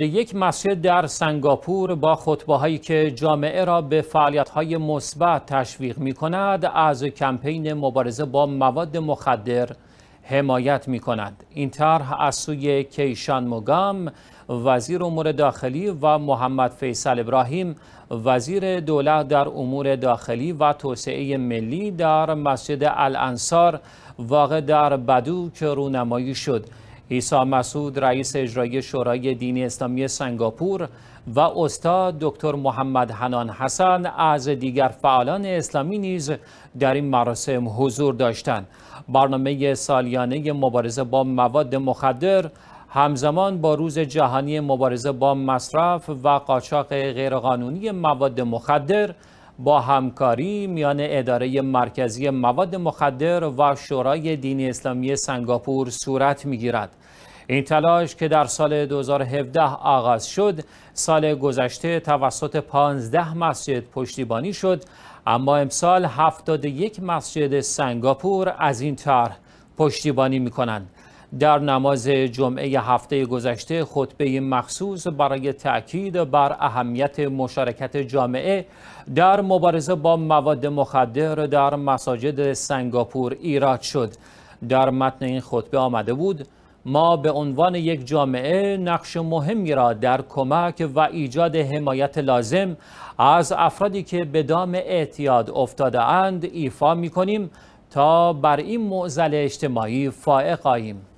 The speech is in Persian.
یک مسجد در سنگاپور با خطبه هایی که جامعه را به فعالیت های مثبت تشویق می کند از کمپین مبارزه با مواد مخدر حمایت می کند. این طرح از سوی کیشان مگام وزیر امور داخلی و محمد فیصل ابراهیم وزیر دولت در امور داخلی و توسعه ملی در مسجد الانصار واقع در بدو که رونمایی شد ایسا مسعود رئیس اجرای شورای دینی اسلامی سنگاپور و استاد دکتر محمد حنان حسن از دیگر فعالان اسلامی نیز در این مراسم حضور داشتند برنامه سالیانه مبارزه با مواد مخدر همزمان با روز جهانی مبارزه با مصرف و قاچاق غیرقانونی مواد مخدر با همکاری میان اداره مرکزی مواد مخدر و شورای دینی اسلامی سنگاپور صورت میگیرد. این تلاش که در سال 2017 آغاز شد سال گذشته توسط 15 مسجد پشتیبانی شد اما امسال 71 مسجد سنگاپور از این طرح پشتیبانی می کنند. در نماز جمعه هفته گذشته خطبه مخصوص برای تأکید بر اهمیت مشارکت جامعه در مبارزه با مواد مخدر در مساجد سنگاپور ایراد شد در متن این خطبه آمده بود ما به عنوان یک جامعه نقش مهمی را در کمک و ایجاد حمایت لازم از افرادی که به دام اعتیاد افتاده اند ایفا می کنیم تا بر این معضل اجتماعی فائق آییم